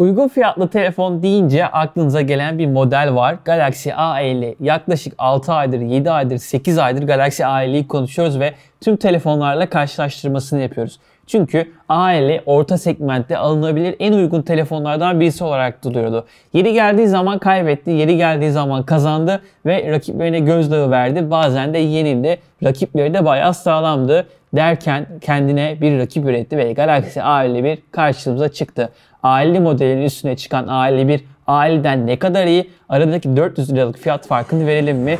Uygun fiyatlı telefon deyince aklınıza gelen bir model var. Galaxy A50. Yaklaşık 6 aydır, 7 aydır, 8 aydır Galaxy A50'yi konuşuyoruz ve tüm telefonlarla karşılaştırmasını yapıyoruz. Çünkü A50 orta segmentte alınabilir en uygun telefonlardan birisi olarak duruyordu. Yeri geldiği zaman kaybetti, yeri geldiği zaman kazandı ve rakiplerine gözdağı verdi. Bazen de yenildi. Rakipleri de bayağı sağlamdı derken kendine bir rakip üretti ve Galaxy A51 karşımıza çıktı aile modelinin üstüne çıkan aile bir aileden ne kadar iyi? Aradaki 400 liralık fiyat farkını verelim mi?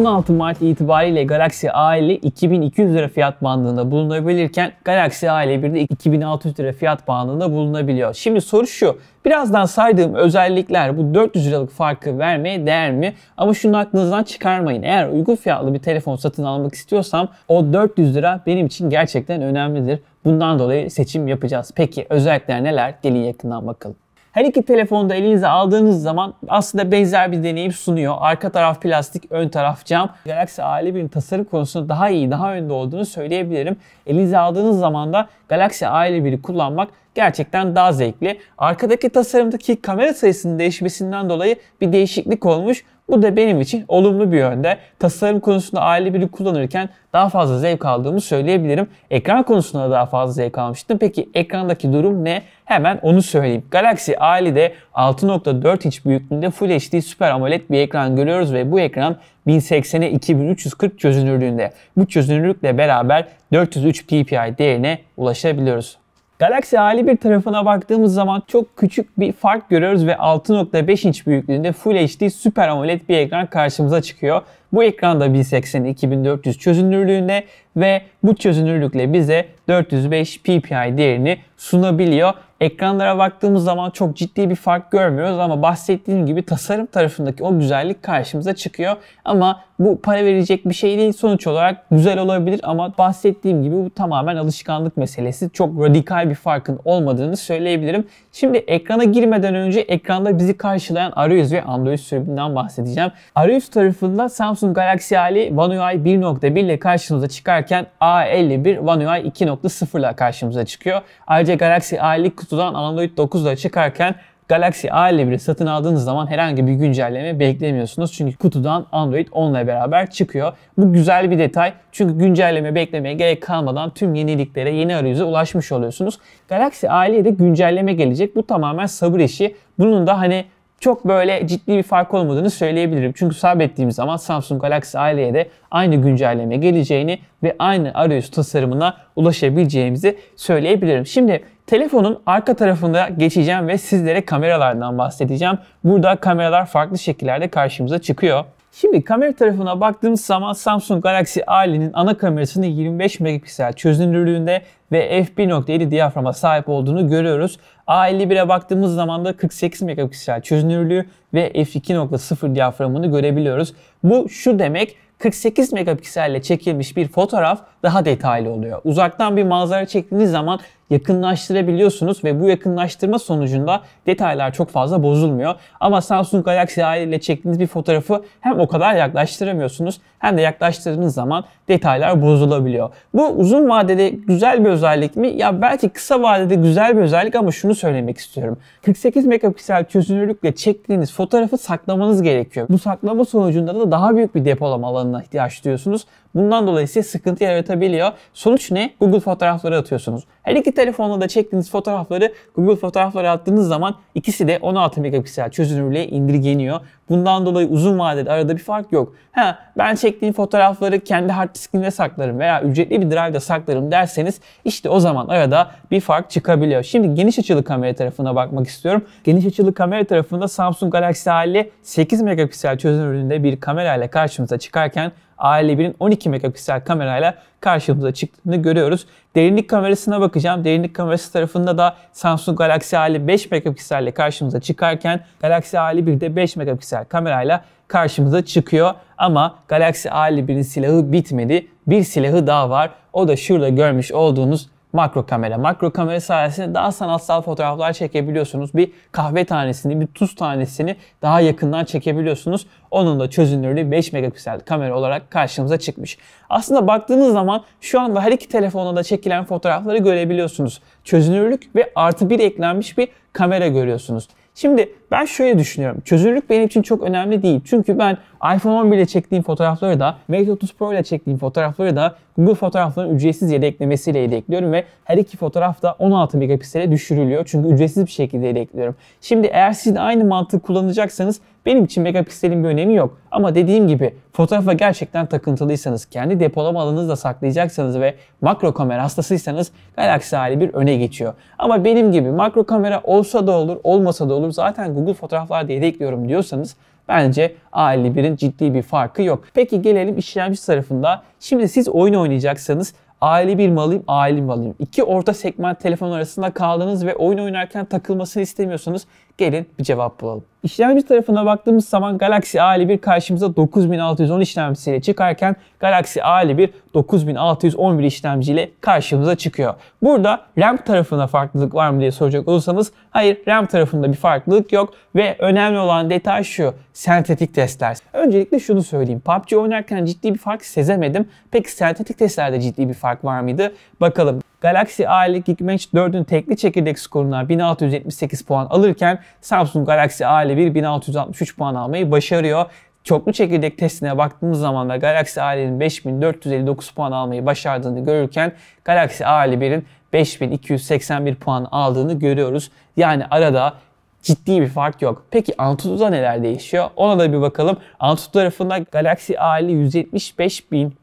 16 Mart itibariyle Galaxy A50 2200 lira fiyat bandında bulunabilirken Galaxy A51 de 2600 lira fiyat bandında bulunabiliyor. Şimdi soru şu. Birazdan saydığım özellikler bu 400 liralık farkı vermeye değer mi? Ama şunu aklınızdan çıkarmayın. Eğer uygun fiyatlı bir telefon satın almak istiyorsam o 400 lira benim için gerçekten önemlidir. Bundan dolayı seçim yapacağız. Peki özellikler neler? Gelin yakından bakalım. Her iki telefonda elinize aldığınız zaman aslında benzer bir deneyim sunuyor. Arka taraf plastik, ön taraf cam. Galaxy A51'in tasarım konusunda daha iyi, daha önde olduğunu söyleyebilirim. Elinize aldığınız zaman da Galaxy A51'i kullanmak gerçekten daha zevkli. Arkadaki tasarımdaki kamera sayısının değişmesinden dolayı bir değişiklik olmuş. Bu da benim için olumlu bir yönde. Tasarım konusunda aile biri kullanırken daha fazla zevk aldığımı söyleyebilirim. Ekran konusunda daha fazla zevk almıştım. Peki ekrandaki durum ne? Hemen onu söyleyeyim. Galaxy A50'de 6.4 inç büyüklüğünde Full HD Super AMOLED bir ekran görüyoruz ve bu ekran 1080'e 2340 çözünürlüğünde. Bu çözünürlükle beraber 403 ppi değerine ulaşabiliyoruz. Galaxy hali bir tarafına baktığımız zaman çok küçük bir fark görüyoruz ve 6.5 inç büyüklüğünde Full HD Super AMOLED bir ekran karşımıza çıkıyor. Bu ekranda 1080 2400 çözünürlüğünde ve bu çözünürlükle bize 405 ppi değerini sunabiliyor. Ekranlara baktığımız zaman çok ciddi bir fark görmüyoruz ama bahsettiğim gibi tasarım tarafındaki o güzellik karşımıza çıkıyor. Ama bu para verecek bir şey değil sonuç olarak güzel olabilir ama bahsettiğim gibi bu tamamen alışkanlık meselesi. Çok radikal bir farkın olmadığını söyleyebilirim. Şimdi ekrana girmeden önce ekranda bizi karşılayan arayüz ve Android sürümünden bahsedeceğim. Arayüz tarafında Samsung Samsung Galaxy Ali One UI 1.1 ile karşımıza çıkarken A51 One UI 2.0 ile karşımıza çıkıyor. Ayrıca Galaxy Ali kutudan Android 9 ile çıkarken Galaxy A51'i satın aldığınız zaman herhangi bir güncelleme beklemiyorsunuz. Çünkü kutudan Android 10 ile beraber çıkıyor. Bu güzel bir detay. Çünkü güncelleme beklemeye gerek kalmadan tüm yeniliklere, yeni arayüze ulaşmış oluyorsunuz. Galaxy A57'de güncelleme gelecek. Bu tamamen sabır işi. Bunun da hani çok böyle ciddi bir fark olmadığını söyleyebilirim. Çünkü sabrettiğimiz zaman Samsung Galaxy Aile'ye de aynı güncelleme geleceğini ve aynı arayüz tasarımına ulaşabileceğimizi söyleyebilirim. Şimdi telefonun arka tarafında geçeceğim ve sizlere kameralardan bahsedeceğim. Burada kameralar farklı şekillerde karşımıza çıkıyor. Şimdi kamera tarafına baktığımız zaman Samsung Galaxy Aile'nin ana kamerasını 25 megapiksel çözünürlüğünde ve f1.7 diyaframa sahip olduğunu görüyoruz. A51'e baktığımız zaman da 48 megapiksel çözünürlüğü ve f2.0 diyaframını görebiliyoruz. Bu şu demek 48 megapikselle çekilmiş bir fotoğraf daha detaylı oluyor. Uzaktan bir manzara çektiğiniz zaman yakınlaştırabiliyorsunuz ve bu yakınlaştırma sonucunda detaylar çok fazla bozulmuyor. Ama Samsung Galaxy A ile çektiğiniz bir fotoğrafı hem o kadar yaklaştıramıyorsunuz hem de yaklaştırdığınız zaman detaylar bozulabiliyor. Bu uzun vadede güzel bir özellik mi? Ya belki kısa vadede güzel bir özellik ama şunu söylemek istiyorum. 48 megapiksel çözünürlükle çektiğiniz fotoğrafı saklamanız gerekiyor. Bu saklama sonucunda da daha büyük bir depolama alanına ihtiyaç duyuyorsunuz. Bundan dolayı size sıkıntı yaratabiliyor. Sonuç ne? Google fotoğrafları atıyorsunuz. Her iki telefonla da çektiğiniz fotoğrafları Google fotoğrafları attığınız zaman ikisi de 16 megapiksel çözünürlüğe indirgeniyor. Bundan dolayı uzun vadede arada bir fark yok. Ha, ben çektiğim fotoğrafları kendi hard diskimde saklarım veya ücretli bir drive'da saklarım derseniz işte o zaman arada bir fark çıkabiliyor. Şimdi geniş açılı kamera tarafına bakmak istiyorum. Geniş açılı kamera tarafında Samsung Galaxy hali 8 megapiksel çözünürlüğünde bir kamera ile karşımıza çıkarken A51'in 12 megapiksel kamerayla karşımıza çıktığını görüyoruz. Derinlik kamerasına bakacağım. Derinlik kamerası tarafında da Samsung Galaxy hali 5 megapiksel ile karşımıza çıkarken Galaxy hali 1'de 5 megapiksel piksel kamerayla karşımıza çıkıyor. Ama Galaxy A51'in silahı bitmedi. Bir silahı daha var. O da şurada görmüş olduğunuz makro kamera. Makro kamera sayesinde daha sanatsal fotoğraflar çekebiliyorsunuz. Bir kahve tanesini, bir tuz tanesini daha yakından çekebiliyorsunuz. Onun da çözünürlüğü 5 megapiksel kamera olarak karşımıza çıkmış. Aslında baktığınız zaman şu anda her iki telefonda da çekilen fotoğrafları görebiliyorsunuz. Çözünürlük ve artı bir eklenmiş bir kamera görüyorsunuz. Şimdi ben şöyle düşünüyorum. Çözünürlük benim için çok önemli değil. Çünkü ben iPhone 11 ile çektiğim fotoğrafları da Mate 30 Pro ile çektiğim fotoğrafları da Google fotoğrafların ücretsiz yedeklemesiyle yedekliyorum ve her iki fotoğraf da 16 megapiksele düşürülüyor. Çünkü ücretsiz bir şekilde yedekliyorum. Şimdi eğer siz de aynı mantığı kullanacaksanız benim için megapikselin bir önemi yok. Ama dediğim gibi fotoğrafa gerçekten takıntılıysanız, kendi depolama alanınızda saklayacaksanız ve makro kamera hastasıysanız Galaxy hali bir öne geçiyor. Ama benim gibi makro kamera olsa da olur, olmasa da olur zaten Google fotoğraflarda yedekliyorum diyorsanız Bence A51'in ciddi bir farkı yok. Peki gelelim işlemci tarafında. Şimdi siz oyun oynayacaksanız A51 mi alayım, A50 mi alayım? İki orta segment telefon arasında kaldınız ve oyun oynarken takılmasını istemiyorsanız Gelin bir cevap bulalım. İşlemci tarafına baktığımız zaman Galaxy A51 karşımıza 9610 işlemcisiyle çıkarken Galaxy A51 9611 işlemciyle karşımıza çıkıyor. Burada RAM tarafına farklılık var mı diye soracak olursanız hayır RAM tarafında bir farklılık yok ve önemli olan detay şu sentetik testler. Öncelikle şunu söyleyeyim PUBG oynarken ciddi bir fark sezemedim. Peki sentetik testlerde ciddi bir fark var mıydı? Bakalım Galaxy A52 Geekbench 4'ün tekli çekirdek skoruna 1678 puan alırken Samsung Galaxy A51 1663 puan almayı başarıyor. Çoklu çekirdek testine baktığımız zaman da Galaxy A51'in 5459 puan almayı başardığını görürken Galaxy A51'in 5281 puan aldığını görüyoruz. Yani arada ciddi bir fark yok. Peki Antutu'da neler değişiyor? Ona da bir bakalım. Antutu tarafında Galaxy A50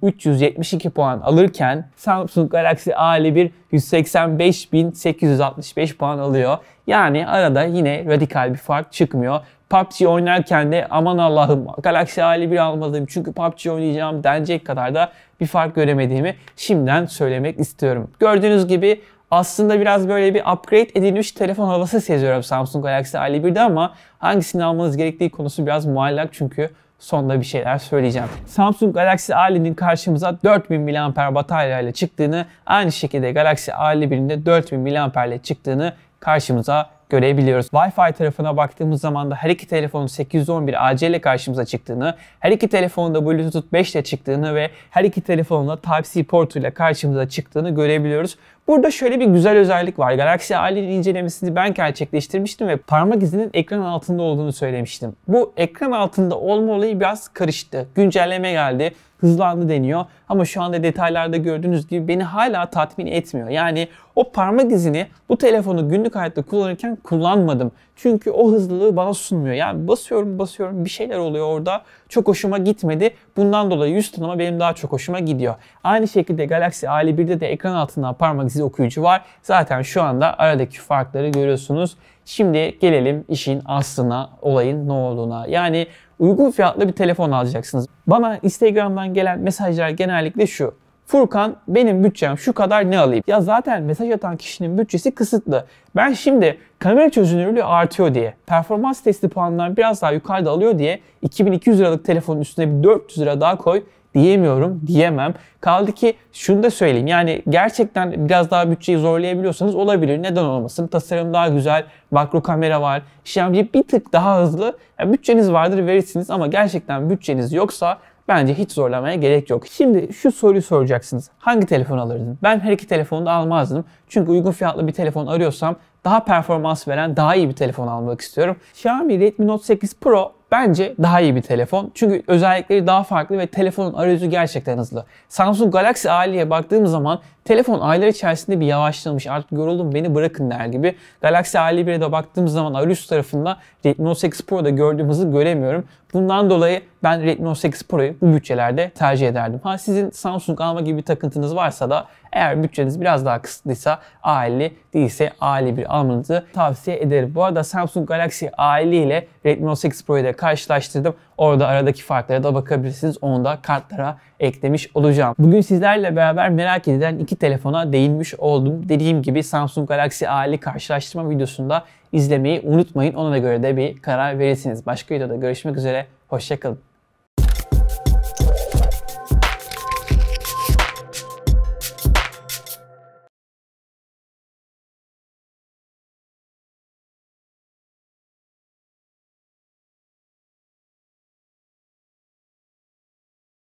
175.372 puan alırken Samsung Galaxy A51 185.865 puan alıyor. Yani arada yine radikal bir fark çıkmıyor. PUBG oynarken de aman Allah'ım Galaxy A51 almadım çünkü PUBG oynayacağım denecek kadar da bir fark göremediğimi şimdiden söylemek istiyorum. Gördüğünüz gibi aslında biraz böyle bir upgrade edilmiş telefon havası seziyorum Samsung Galaxy A51'de ama hangisini almanız gerektiği konusu biraz muallak çünkü sonda bir şeyler söyleyeceğim. Samsung Galaxy A50'nin karşımıza 4000 mAh batarya ile çıktığını, aynı şekilde Galaxy A51'in de 4000 mAh ile çıktığını karşımıza görebiliyoruz. Wi-Fi tarafına baktığımız zaman da her iki telefonun 811 AC ile karşımıza çıktığını, her iki telefonda Bluetooth 5 ile çıktığını ve her iki telefonda Type-C portu ile karşımıza çıktığını görebiliyoruz. Burada şöyle bir güzel özellik var. Galaxy A'nin incelemesini ben gerçekleştirmiştim ve parmak izinin ekran altında olduğunu söylemiştim. Bu ekran altında olma olayı biraz karıştı. Güncelleme geldi, hızlandı deniyor ama şu anda detaylarda gördüğünüz gibi beni hala tatmin etmiyor. Yani o parmak izini bu telefonu günlük hayatta kullanırken kullanmadım. Çünkü o hızlılığı bana sunmuyor. Yani basıyorum basıyorum bir şeyler oluyor orada. Çok hoşuma gitmedi. Bundan dolayı yüz tanıma benim daha çok hoşuma gidiyor. Aynı şekilde Galaxy A51'de de ekran altından parmak izi 8 okuyucu var. Zaten şu anda aradaki farkları görüyorsunuz. Şimdi gelelim işin aslına, olayın ne olduğuna. Yani uygun fiyatlı bir telefon alacaksınız. Bana Instagram'dan gelen mesajlar genellikle şu. Furkan benim bütçem şu kadar ne alayım? Ya zaten mesaj atan kişinin bütçesi kısıtlı. Ben şimdi kamera çözünürlüğü artıyor diye, performans testi puanlarını biraz daha yukarıda alıyor diye 2200 liralık telefonun üstüne bir 400 lira daha koy diyemiyorum, diyemem. Kaldı ki şunu da söyleyeyim. Yani gerçekten biraz daha bütçeyi zorlayabiliyorsanız olabilir. Neden olmasın? Tasarım daha güzel, makro kamera var, işlemci bir tık daha hızlı. Yani bütçeniz vardır verirsiniz ama gerçekten bütçeniz yoksa Bence hiç zorlamaya gerek yok. Şimdi şu soruyu soracaksınız. Hangi telefon alırdın? Ben her iki telefonu da almazdım. Çünkü uygun fiyatlı bir telefon arıyorsam daha performans veren daha iyi bir telefon almak istiyorum. Xiaomi Redmi Note 8 Pro Bence daha iyi bir telefon. Çünkü özellikleri daha farklı ve telefonun arayüzü gerçekten hızlı. Samsung Galaxy Aile'ye baktığım zaman telefon aylar içerisinde bir yavaşlamış. Artık yoruldum beni bırakın der gibi. Galaxy Aile 1'e de baktığım zaman arayüz tarafında Redmi Note 8 Pro'da gördüğüm hızı göremiyorum. Bundan dolayı ben Redmi Note 8 Pro'yu bu bütçelerde tercih ederdim. Ha sizin Samsung alma gibi bir takıntınız varsa da eğer bütçeniz biraz daha kısıtlıysa A50 değilse A51 almanızı tavsiye ederim. Bu arada Samsung Galaxy A50 ile Redmi Note 8 Pro'yu da karşılaştırdım. Orada aradaki farklara da bakabilirsiniz. Onu da kartlara eklemiş olacağım. Bugün sizlerle beraber merak edilen iki telefona değinmiş oldum. Dediğim gibi Samsung Galaxy A50 karşılaştırma videosunda izlemeyi unutmayın. Ona da göre de bir karar verirsiniz. Başka videoda görüşmek üzere. Hoşçakalın.